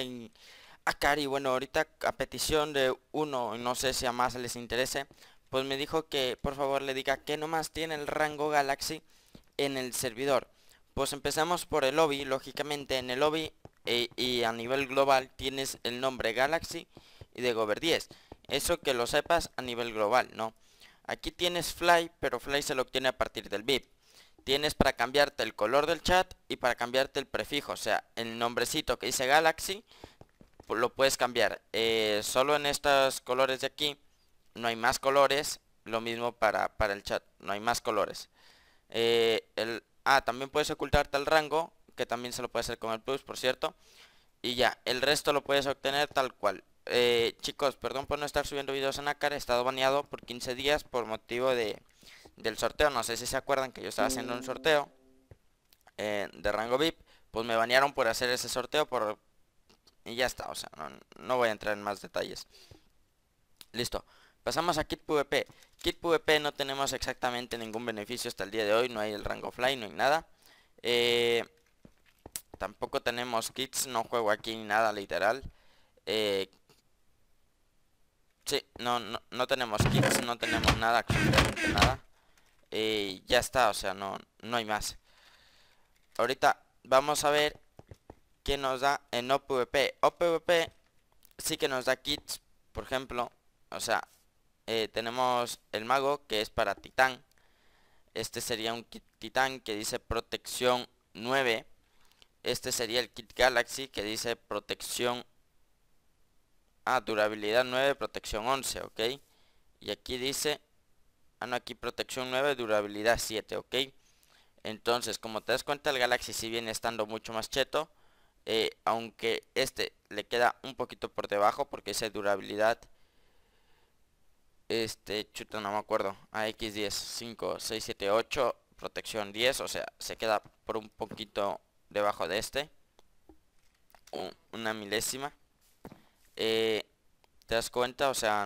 en ah, y bueno, ahorita a petición de uno, no sé si a más les interese, pues me dijo que por favor le diga que nomás tiene el rango Galaxy en el servidor. Pues empezamos por el lobby, lógicamente en el lobby e, y a nivel global tienes el nombre Galaxy y de Gover 10. Eso que lo sepas a nivel global, ¿no? Aquí tienes Fly, pero Fly se lo obtiene a partir del VIP. Tienes para cambiarte el color del chat y para cambiarte el prefijo, o sea, el nombrecito que dice Galaxy lo puedes cambiar. Eh, solo en estos colores de aquí no hay más colores, lo mismo para, el chat, no hay más colores. Eh, ah, también puedes ocultarte el rango, que también se lo puede hacer con el plus, por cierto. Y ya, el resto lo puedes obtener tal cual. Eh, chicos, perdón por no estar subiendo videos en Acar, he estado baneado por 15 días por motivo de del sorteo, no sé si se acuerdan que yo estaba haciendo un sorteo eh, de rango VIP, pues me banearon por hacer ese sorteo por... y ya está, o sea, no, voy a entrar en más detalles. Listo. Pasamos a Kit PvP. Kit PvP no tenemos exactamente ningún beneficio hasta el día de hoy. No hay el rango fly, no hay nada. Eh, tampoco tenemos kits. No juego aquí nada literal. Eh, sí, no, no, tenemos kits. No tenemos nada, nada. Y eh, ya está, o sea, no, no hay más. Ahorita vamos a ver qué nos da en OPVP. OPVP sí que nos da kits, por ejemplo, o sea, eh, tenemos el mago que es para titán. Este sería un kit titán que dice protección 9. Este sería el kit galaxy que dice protección... a ah, durabilidad 9, protección 11, ok. Y aquí dice Ah, no, aquí protección 9, durabilidad 7, ok. Entonces, como te das cuenta, el Galaxy si viene estando mucho más cheto. Eh, aunque este le queda un poquito por debajo porque esa durabilidad. Este, chuta, no me acuerdo. AX10, 5, 6, 7, 8, protección 10. O sea, se queda por un poquito debajo de este. una milésima. Eh, te das cuenta, o sea,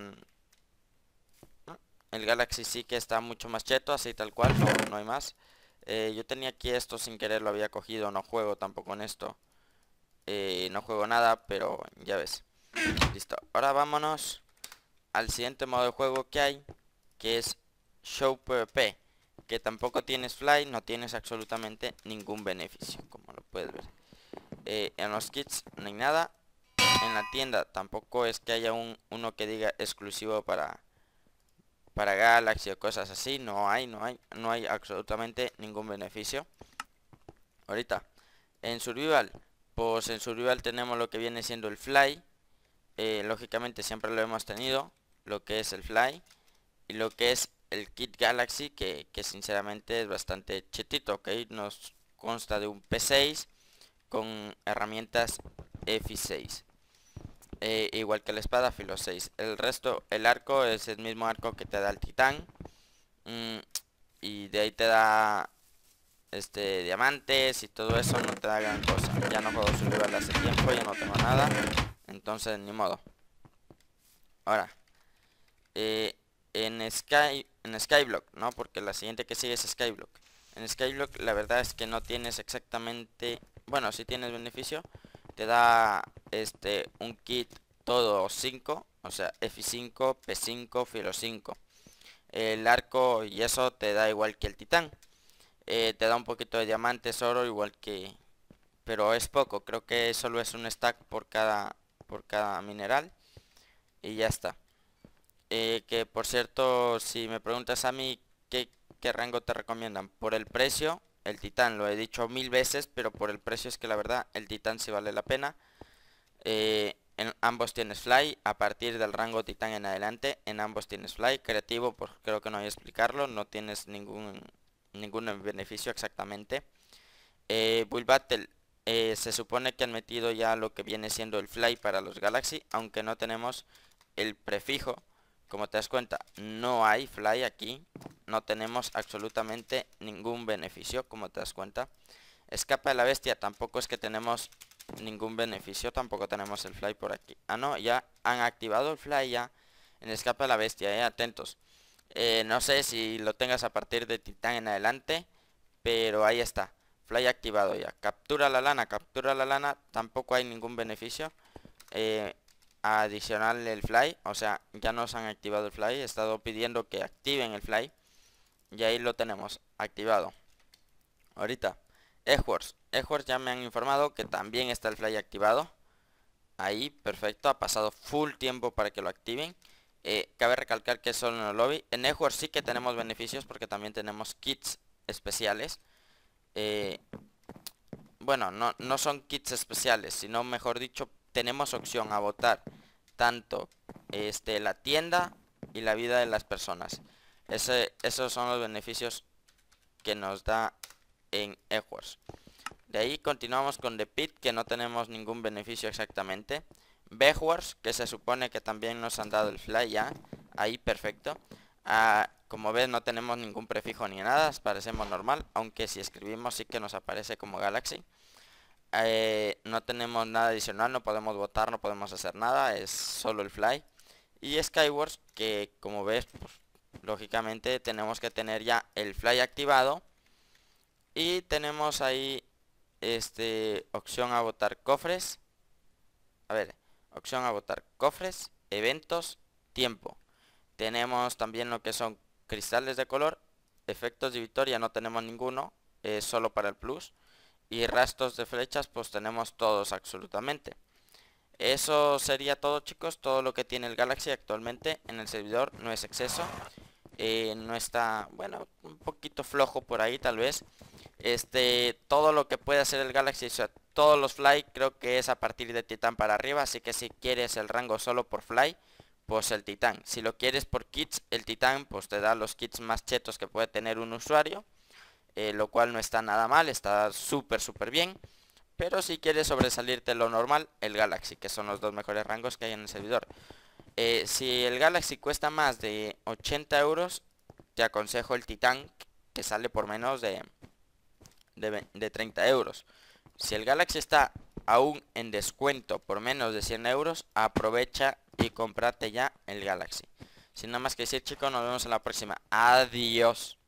el Galaxy sí que está mucho más cheto, así tal cual, no, hay más. Eh, yo tenía aquí esto sin querer, lo había cogido, no juego tampoco en esto. Eh, no juego nada, pero ya ves. Listo, ahora vámonos al siguiente modo de juego que hay, que es Show P. Que tampoco tienes fly, no tienes absolutamente ningún beneficio, como lo puedes ver. Eh, en los kits no hay nada. En la tienda tampoco es que haya un, uno que diga exclusivo para para Galaxy o cosas así, no hay, no hay, no hay absolutamente ningún beneficio. Ahorita, en Survival, pues en Survival tenemos lo que viene siendo el Fly, eh, lógicamente siempre lo hemos tenido, lo que es el Fly y lo que es el Kit Galaxy, que, sinceramente es bastante chetito, que nos consta de un P6 con herramientas F6. Eh, igual que la espada, filo 6. El resto, el arco es el mismo arco que te da el titán. Mm, y de ahí te da este diamantes y todo eso, no te da gran cosa. Ya no puedo subirle hace tiempo, ya no tengo nada. Entonces, ni modo. Ahora, eh, en, Sky, en Skyblock, ¿no? Porque la siguiente que sigue es Skyblock. En Skyblock la verdad es que no tienes exactamente... Bueno, si tienes beneficio, te da este un kit todo 5 o sea F5 P5 filo 5 el arco y eso te da igual que el titán eh, te da un poquito de diamantes oro igual que pero es poco creo que solo es un stack por cada por cada mineral y ya está eh, que por cierto si me preguntas a mí qué, qué rango te recomiendan por el precio el titán lo he dicho mil veces pero por el precio es que la verdad el titán sí vale la pena eh, en ambos tienes fly, a partir del rango titán en adelante, en ambos tienes fly, creativo, porque creo que no voy a explicarlo, no tienes ningún, ningún beneficio exactamente. Eh, Bull Battle, eh, se supone que han metido ya lo que viene siendo el fly para los Galaxy, aunque no tenemos el prefijo, como te das cuenta, no hay fly aquí, no tenemos absolutamente ningún beneficio, como te das cuenta. Escapa de la bestia, tampoco es que tenemos ningún beneficio. Tampoco tenemos el fly por aquí. Ah, no, ya han activado el fly ya en escape a la bestia, eh, atentos. Eh, no sé si lo tengas a partir de titán en adelante, pero ahí está. Fly activado ya. Captura la lana, captura la lana. Tampoco hay ningún beneficio. Eh, adicional el fly. O sea, ya nos han activado el fly. He estado pidiendo que activen el fly. Y ahí lo tenemos activado. Ahorita. Edwards. Edwards ya me han informado que también está el fly activado. Ahí, perfecto. Ha pasado full tiempo para que lo activen. Eh, cabe recalcar que es solo en el lobby. En Edwards sí que tenemos beneficios porque también tenemos kits especiales. Eh, bueno, no, son kits especiales, sino mejor dicho, tenemos opción a votar tanto este, la tienda y la vida de las personas. esos son los beneficios que nos da en Edwards. De ahí continuamos con The Pit, que no tenemos ningún beneficio exactamente. Bedwars, que se supone que también nos han dado el fly ya. Ahí, perfecto. Ah, como ves, no tenemos ningún prefijo ni nada, parecemos normal, aunque si escribimos sí que nos aparece como Galaxy. Eh, no tenemos nada adicional, no podemos votar, no podemos hacer nada, es solo el fly. Y Skywars, que como ves, pues, lógicamente tenemos que tener ya el fly activado y tenemos ahí este opción a votar cofres. A ver, opción a votar cofres, eventos, tiempo. Tenemos también lo que son cristales de color, efectos de victoria no tenemos ninguno, es solo para el plus. Y rastros de flechas pues tenemos todos absolutamente. Eso sería todo chicos, todo lo que tiene el Galaxy actualmente en el servidor no es exceso. Eh, no está, bueno, un poquito flojo por ahí tal vez. Este, todo lo que puede hacer el Galaxy, todos los fly creo que es a partir de Titán para arriba, así que si quieres el rango solo por fly, pues el Titán. Si lo quieres por kits, el Titán pues te da los kits más chetos que puede tener un usuario, eh, lo cual no está nada mal, está súper súper bien. Pero si quieres sobresalirte lo normal, el Galaxy, que son los dos mejores rangos que hay en el servidor. Eh, si el Galaxy cuesta más de 80 euros, te aconsejo el Titán que sale por menos de, de, de 30 euros. Si el Galaxy está aún en descuento por menos de 100 euros, aprovecha y comprate ya el Galaxy. Sin nada más que decir chicos, nos vemos en la próxima. Adiós.